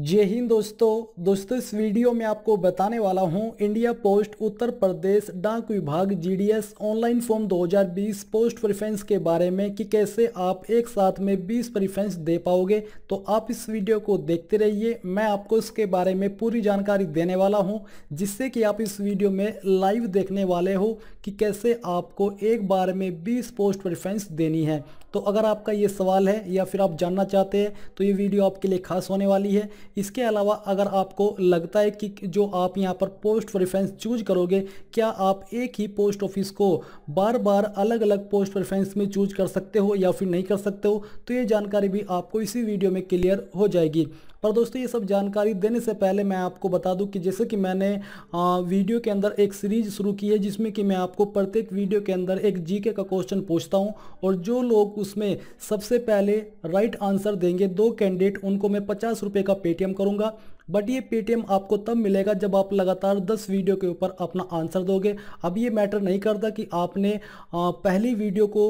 जय हिंद दोस्तों दोस्तों इस वीडियो में आपको बताने वाला हूं इंडिया पोस्ट उत्तर प्रदेश डाक विभाग GDS online form 2020 post preference के बारे में कि कैसे आप एक साथ में 20 प्रिफ्रेंस दे पाओगे तो आप इस वीडियो को देखते रहिए मैं आपको इसके बारे में पूरी जानकारी देने वाला हूँ जिससे कि आप इस वीडियो में लाइव देखने वाले हो कि कैसे आपको एक बार में बीस पोस्ट प्रिफ्रेंस देनी है तो अगर आपका ये सवाल है या फिर आप जानना चाहते हैं तो ये वीडियो आपके लिए खास होने वाली है इसके अलावा अगर आपको लगता है कि जो आप यहाँ पर पोस्ट प्रेफरेंस चूज करोगे क्या आप एक ही पोस्ट ऑफिस को बार बार अलग अलग पोस्ट प्रेफरेंस में चूज कर सकते हो या फिर नहीं कर सकते हो तो ये जानकारी भी आपको इसी वीडियो में क्लियर हो जाएगी पर दोस्तों ये सब जानकारी देने से पहले मैं आपको बता दूं कि जैसे कि मैंने वीडियो के अंदर एक सीरीज शुरू की है जिसमें कि मैं आपको प्रत्येक वीडियो के अंदर एक जीके का क्वेश्चन पूछता हूं और जो लोग उसमें सबसे पहले राइट आंसर देंगे दो कैंडिडेट उनको मैं पचास रुपये का पे पेटीएम करूंगा बट ये पेटीएम आपको तब मिलेगा जब आप लगातार 10 वीडियो के ऊपर अपना आंसर दोगे अब ये मैटर नहीं करता कि आपने पहली वीडियो को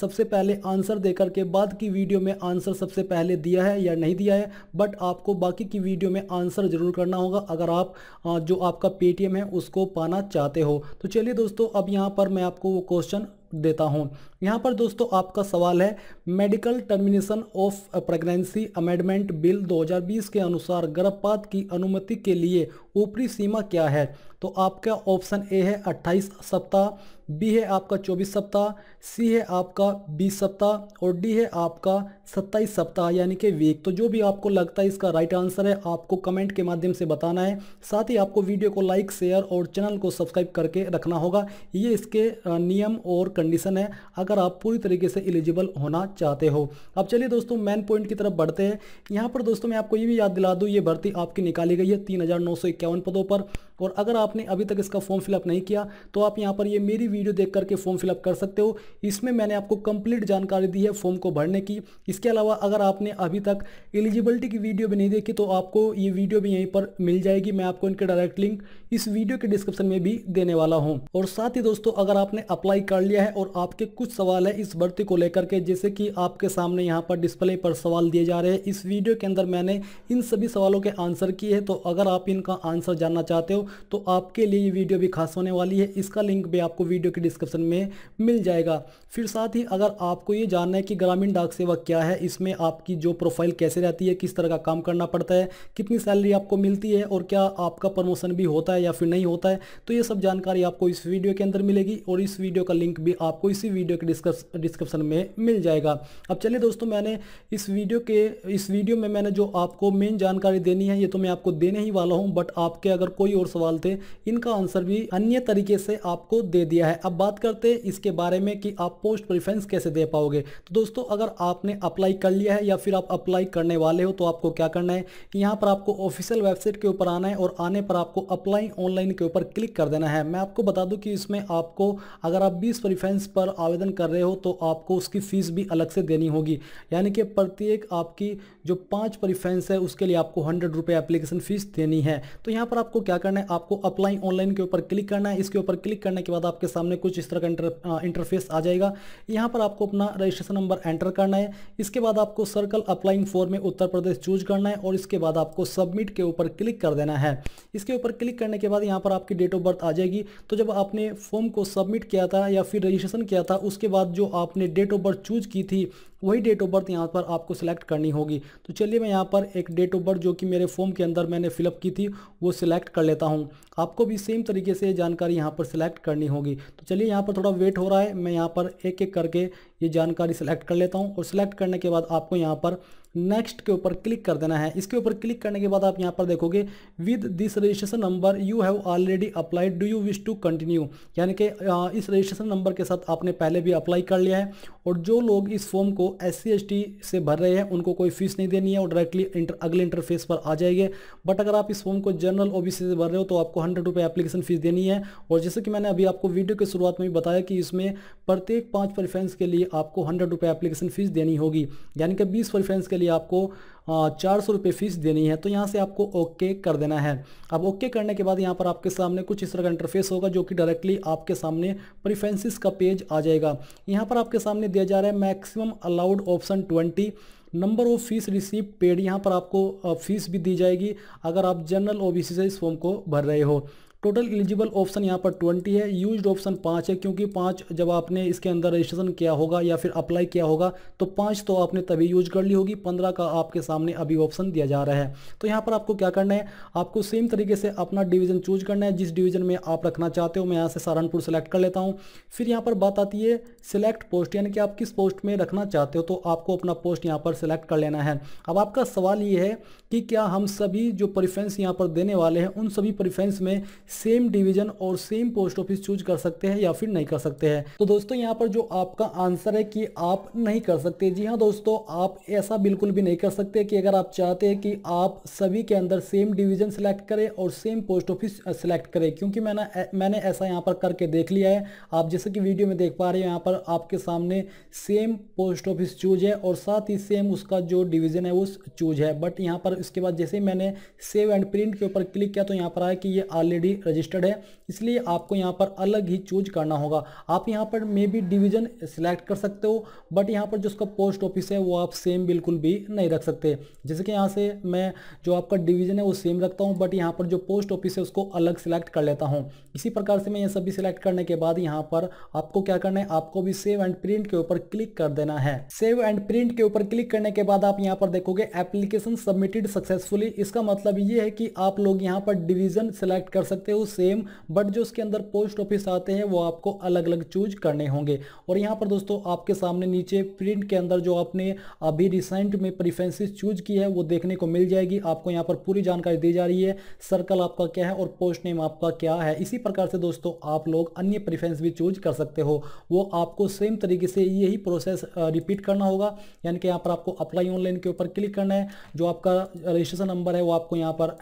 सबसे पहले आंसर दे करके बाद की वीडियो में आंसर सबसे पहले दिया है या नहीं दिया है बट आपको बाकी की वीडियो में आंसर ज़रूर करना होगा अगर आप जो आपका पेटीएम है उसको पाना चाहते हो तो चलिए दोस्तों अब यहाँ पर मैं आपको वो क्वेश्चन देता हूँ यहाँ पर दोस्तों आपका सवाल है medical termination of pregnancy amendment bill 2020 के अनुसार गर्भपात की अनुमति के लिए ऊपरी सीमा क्या है तो आपका ऑप्शन ए है 28 सप्ताह बी है आपका 24 सप्ताह सी है आपका 20 सप्ताह और डी है आपका 27 सप्ताह यानी कि वीक तो जो भी आपको लगता है इसका राइट आंसर है आपको कमेंट के माध्यम से बताना है साथ ही आपको वीडियो को लाइक शेयर और चैनल को सब्सक्राइब करके रखना होगा ये इसके नियम और कंडीशन है अगर अगर आप पूरी तरीके से एलिजिबल होना चाहते हो अब चलिए दोस्तों मेन पॉइंट की तरफ बढ़ते हैं यहाँ पर दोस्तों मैं आपको ये भी याद दिला दूँ ये भर्ती आपकी निकाली गई है तीन पदों पर और अगर आपने अभी तक इसका फॉर्म फिलअप नहीं किया तो आप यहाँ पर ये मेरी वीडियो देख करके फॉर्म फिलअप कर सकते हो इसमें मैंने आपको कंप्लीट जानकारी दी है फॉर्म को भरने की इसके अलावा अगर आपने अभी तक एलिजिबिलिटी की वीडियो भी नहीं देखी तो आपको ये वीडियो भी यहीं पर मिल जाएगी मैं आपको इनके डायरेक्ट लिंक इस वीडियो के डिस्क्रिप्शन में भी देने वाला हूँ और साथ ही दोस्तों अगर आपने अप्लाई कर लिया है और आपके कुछ सवाल है इस भर्ती को लेकर के जैसे कि आपके सामने यहाँ पर डिस्प्ले पर सवाल दिए जा रहे हैं इस वीडियो के अंदर मैंने इन सभी सवालों के आंसर किए हैं तो अगर आप इनका आंसर जानना चाहते हो तो आपके लिए ये वीडियो भी खास होने वाली है इसका लिंक भी आपको वीडियो के डिस्क्रिप्शन में मिल जाएगा फिर साथ ही अगर आपको ये जानना है कि ग्रामीण डाक सेवा क्या है इसमें आपकी जो प्रोफाइल कैसे रहती है किस तरह का काम करना पड़ता है कितनी सैलरी आपको मिलती है और क्या आपका प्रमोशन भी होता है या फिर नहीं होता है तो ये सब जानकारी आपको इस वीडियो के अंदर मिलेगी और इस वीडियो का लिंक भी आपको इसी वीडियो के डिस्क्रिप्शन में मिल जाएगा अब चलिए दोस्तों मैंने इस वीडियो के इस वीडियो में मैंने जो आपको मेन जानकारी देनी है ये तो मैं आपको देने ही वाला हूँ बट आपके अगर कोई और सवाल थे इनका आंसर भी अन्य तरीके से आपको दे दिया है अब बात करते हैं इसके बारे में कि आप पोस्ट प्रिफ्रेंस कैसे दे पाओगे तो दोस्तों अगर आपने अप्लाई कर लिया है या फिर आप अप्लाई करने वाले हो तो आपको क्या करना है यहाँ पर आपको ऑफिशियल वेबसाइट के ऊपर आना है और आने पर आपको अप्लाई ऑनलाइन के ऊपर क्लिक कर देना है मैं आपको बता दूँ कि इसमें आपको अगर आप बीस प्रिफ्रेंस पर आवेदन कर रहे हो तो आपको उसकी फ़ीस भी अलग से देनी होगी यानी कि प्रत्येक आपकी जो पाँच परिफेंस है उसके लिए आपको हंड्रेड रुपये एप्लीकेशन फ़ीस देनी है तो यहाँ पर आपको क्या करना है आपको अप्लाई ऑनलाइन के ऊपर क्लिक करना है इसके ऊपर क्लिक करने के बाद आपके सामने कुछ इस तरह का इंटरफेस आ जाएगा यहाँ पर आपको अपना रजिस्ट्रेशन नंबर एंटर करना है इसके बाद आपको सर्कल अप्लाइंग फॉर में उत्तर प्रदेश चूज करना है और इसके बाद आपको सबमिट के ऊपर क्लिक कर देना है इसके ऊपर क्लिक करने के बाद यहाँ पर आपकी डेट ऑफ बर्थ आ जाएगी तो जब आपने फॉर्म को सबमिट किया था या फिर रजिस्ट्रेशन किया था उसके उसके बाद जो आपने डेट ऑफ बर्थ चूज की थी वही डेट ऑफ बर्थ यहाँ पर आपको सेलेक्ट करनी होगी तो चलिए मैं यहाँ पर एक डेट ऑफ बर्थ जो कि मेरे फॉर्म के अंदर मैंने फिलअप की थी वो सिलेक्ट कर लेता हूँ आपको भी सेम तरीके से जानकारी यहाँ पर सिलेक्ट करनी होगी तो चलिए यहाँ पर थोड़ा वेट हो रहा है मैं यहाँ पर एक एक करके ये जानकारी सिलेक्ट कर लेता हूँ और सिलेक्ट करने के बाद आपको यहाँ पर नेक्स्ट के ऊपर क्लिक कर देना है इसके ऊपर क्लिक करने के बाद आप यहाँ पर देखोगे with this registration number you have already applied do you wish to continue यानी कि इस रजिस्ट्रेशन नंबर के साथ आपने पहले भी अप्लाई कर लिया है और जो लोग इस फॉर्म को एस सी से भर रहे हैं उनको कोई फीस नहीं देनी है और डायरेक्टली इंटर, अगले इंटरफेस पर आ जाएंगे बट अगर आप इस फॉर्म को जनरल ओ से भर रहे हो तो आपको हंड्रेड रुपये एप्लीकेशन फ़ीस देनी है और जैसे कि मैंने अभी आपको वीडियो की शुरुआत में बताया कि इसमें प्रत्येक पाँच परिफ्रेंस के लिए आपको हंड्रेड रुपये एप्लीकेशन फ़ीस देनी होगी यानी कि बीस परिफ्रेंस के लिए आपको हाँ, चार सौ रुपये फ़ीस देनी है तो यहाँ से आपको ओके कर देना है अब ओके करने के बाद यहाँ पर आपके सामने कुछ इस तरह का इंटरफेस होगा जो कि डायरेक्टली आपके सामने प्रिफ्रेंसिस का पेज आ जाएगा यहाँ पर आपके सामने दिया जा रहा है maximum allowed option twenty number of fees receive paid यहाँ पर आपको फीस भी दी जाएगी अगर आप जनरल ओबीसी से इस फॉर्म को भर रहे हो टोटल एलिजिबल ऑप्शन यहाँ पर ट्वेंटी है यूज ऑप्शन पाँच है क्योंकि पाँच जब आपने इसके अंदर रजिस्ट्रेशन किया होगा या फिर अप्लाई किया होगा तो पाँच तो आपने तभी यूज कर ली होगी पंद्रह का आपके सामने अभी ऑप्शन दिया जा रहा है तो यहाँ पर आपको क्या करना है आपको सेम तरीके से अपना डिवीज़न चूज करना है जिस डिवीज़न में आप रखना चाहते हो मैं यहाँ से सहारनपुर सेलेक्ट कर लेता हूँ फिर यहाँ पर बात आती है सिलेक्ट पोस्ट यानी कि आप किस पोस्ट में रखना चाहते हो तो आपको अपना पोस्ट यहाँ पर सिलेक्ट कर लेना है अब आपका सवाल ये है कि क्या हम सभी जो प्रिफ्रेंस यहाँ पर देने वाले हैं उन सभी प्रिफ्रेंस में सेम डिवीजन और सेम पोस्ट ऑफिस चूज कर सकते हैं या फिर नहीं कर सकते हैं तो दोस्तों यहाँ पर जो आपका आंसर है कि आप नहीं कर सकते जी हाँ दोस्तों आप ऐसा बिल्कुल भी नहीं कर सकते कि अगर आप चाहते हैं कि आप सभी के अंदर सेम डिवीजन सिलेक्ट करें और सेम पोस्ट ऑफिस सिलेक्ट करें क्योंकि मैंने मैंने ऐसा यहाँ पर करके देख लिया है आप जैसे कि वीडियो में देख पा रहे हैं यहाँ पर आपके सामने सेम पोस्ट ऑफिस चूज है और साथ ही सेम उसका जो डिवीजन है वो चूज है बट यहाँ पर इसके बाद जैसे मैंने सेव एंड प्रिंट के ऊपर क्लिक किया तो यहाँ पर आया कि ये ऑलरेडी डिस्ट्रिक्ट रजिस्टर्ड है इसलिए आपको यहाँ पर अलग ही चूज करना होगा आप यहाँ पर मे बी डिवीज़न सिलेक्ट कर सकते हो बट यहाँ पर जो उसका पोस्ट ऑफिस है वो आप सेम बिल्कुल भी नहीं रख सकते जैसे कि यहाँ से मैं जो आपका डिवीज़न है वो सेम रखता हूँ बट यहाँ पर जो पोस्ट ऑफिस है उसको अलग सिलेक्ट कर लेता हूँ इसी प्रकार से मैं ये सभी सिलेक्ट करने के बाद यहाँ पर आपको क्या करना है आपको भी सेव एंड प्रिंट के ऊपर क्लिक कर देना है सेव एंड प्रिंट के ऊपर क्लिक करने के बाद आप यहाँ पर देखोगे एप्लीकेशन सबमिटेड सक्सेसफुली इसका मतलब ये है कि आप लोग यहाँ पर डिवीज़न सेलेक्ट कर सकते सकते हो सेम बट जो उसके अंदर पोस्ट ऑफिस आते हैं वो आपको अलग अलग चूज करने होंगे और यहाँ पर दोस्तों आपके सामने नीचे प्रिंट के अंदर जो आपने अभी रिसेंट में प्रिफ्रेंसिस चूज की है वो देखने को मिल जाएगी आपको यहाँ पर पूरी जानकारी दी जा रही है सर्कल आपका क्या है और पोस्ट नेम आपका क्या है इसी प्रकार से दोस्तों आप लोग अन्य प्रिफ्रेंस भी चूज कर सकते हो वो आपको सेम तरीके से यही प्रोसेस रिपीट करना होगा यानी कि यहाँ पर आपको अप्लाई ऑनलाइन के ऊपर क्लिक करना है जो आपका रजिस्ट्रेशन नंबर है वो आपको यहाँ पर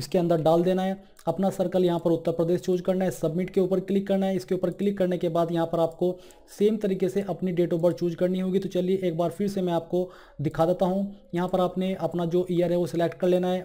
इसके अंदर डाल देना है अपना सर्कल सर्कल यहाँ पर उत्तर प्रदेश चूज करना है सबमिट के ऊपर क्लिक करना है इसके ऊपर क्लिक करने के बाद यहाँ पर आपको सेम तरीके से अपनी डेट ऑफ बर्थ चूज करनी होगी तो चलिए एक बार फिर से मैं आपको दिखा देता हूँ यहाँ पर आपने अपना जो ईयर है वो सिलेक्ट कर लेना है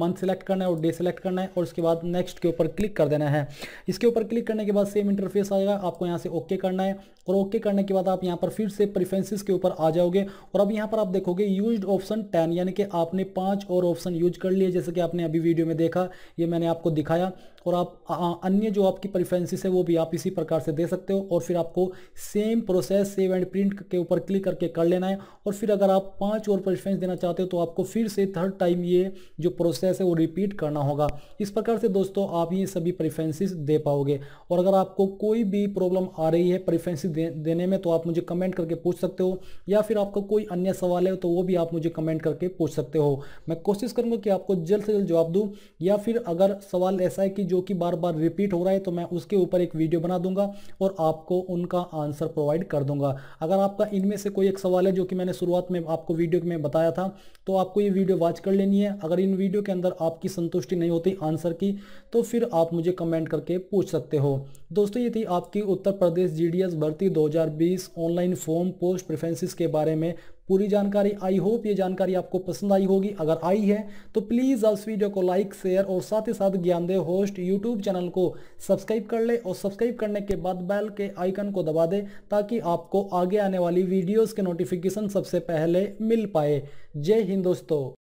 मंथ सेलेक्ट करना है और डे सेलेक्ट करना है और उसके बाद नेक्स्ट के ऊपर क्लिक कर देना है इसके ऊपर क्लिक करने के बाद सेम इंटरफेस आएगा आपको यहाँ से ओके करना है और ओके करने के बाद आप यहाँ पर फिर से प्रिफ्रेंसेस के ऊपर आ जाओगे और अब यहाँ पर आप देखोगे यूज ऑप्शन टेन यानी कि आपने पाँच और ऑप्शन यूज कर लिए जैसे कि आपने अभी वीडियो में देखा ये मैंने आपको दिखाया और आप अन्य जो आपकी प्रेफरेंसेस है वो भी आप इसी प्रकार से दे सकते हो और फिर आपको same process save and print के ऊपर क्लिक करके कर लेना है और फिर अगर आप पांच और प्रेफरेंस देना चाहते हो तो आपको फिर से थर्ड टाइम ये जो प्रोसेस है वो रिपीट करना होगा इस प्रकार से दोस्तों आप ये सभी प्रेफरेंसेस दे पाओगे और अगर आपको कोई भी प्रॉब्लम आ रही है प्रेफरेंसेस देने में तो आप मुझे कमेंट करके पूछ सकते हो या फिर आपका कोई अन्य सवाल है तो वो भी आप मुझे कमेंट करके पूछ सकते हो मैं कोशिश करूँगा कि आपको जल्द से जल्द जवाब दूँ या फिर अगर सवाल ऐसा है है कि जो कि बार बार रिपीट हो रहा है तो मैं उसके ऊपर एक वीडियो बना दूंगा और आपको उनका आंसर प्रोवाइड कर दूंगा अगर आपका इनमें से कोई एक सवाल है जो कि मैंने शुरुआत में आपको वीडियो में बताया था तो आपको ये वीडियो वॉच कर लेनी है अगर इन वीडियो के अंदर आपकी संतुष्टि नहीं होती आंसर की तो फिर आप मुझे कमेंट करके पूछ सकते हो दोस्तों ये थी आपकी उत्तर प्रदेश जी भर्ती दो ऑनलाइन फॉर्म पोस्ट प्रेफरेंसेस के बारे में पूरी जानकारी आई होप ये जानकारी आपको पसंद आई होगी अगर आई है तो प्लीज़ आप वीडियो को लाइक शेयर और साथ ही साथ ज्ञानदेव होस्ट यूट्यूब चैनल को सब्सक्राइब कर ले और सब्सक्राइब करने के बाद बैल के आइकन को दबा दे ताकि आपको आगे आने वाली वीडियोज़ के नोटिफिकेशन सबसे पहले मिल पाए जय हिंद दोस्तों